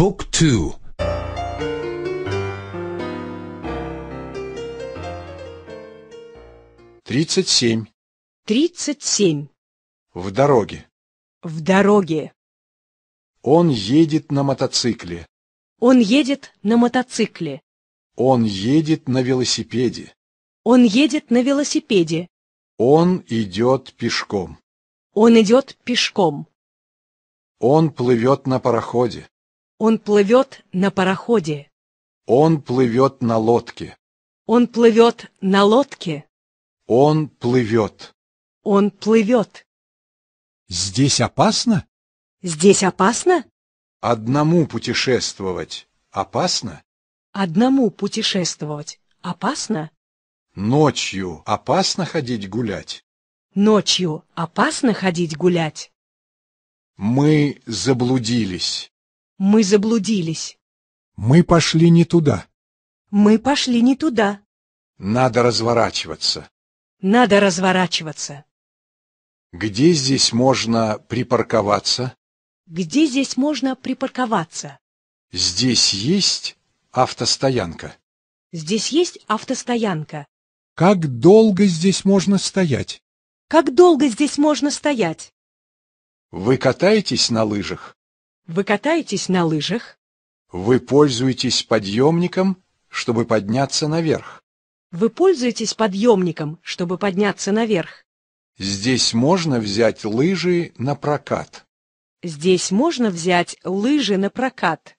Book 2 37 37 В дороге В дороге Он едет на мотоцикле Он едет на мотоцикле Он едет на велосипеде Он едет на велосипеде Он идет пешком Он идет пешком Он плывет на пароходе он плывет на пароходе. Он плывет на лодке. Он плывет на лодке. Он плывет. Он плывет. Здесь опасно? Здесь опасно? Одному путешествовать опасно? Одному путешествовать опасно? Ночью опасно ходить гулять? Ночью опасно ходить гулять? Мы заблудились. Мы заблудились. Мы пошли не туда. Мы пошли не туда. Надо разворачиваться. Надо разворачиваться. Где здесь можно припарковаться? Где здесь можно припарковаться? Здесь есть автостоянка. Здесь есть автостоянка. Как долго здесь можно стоять? Как долго здесь можно стоять? Вы катаетесь на лыжах? Вы катаетесь на лыжах? Вы пользуетесь подъемником, чтобы подняться наверх? Вы пользуетесь подъемником, чтобы подняться наверх? Здесь можно взять лыжи на прокат. Здесь можно взять лыжи на прокат.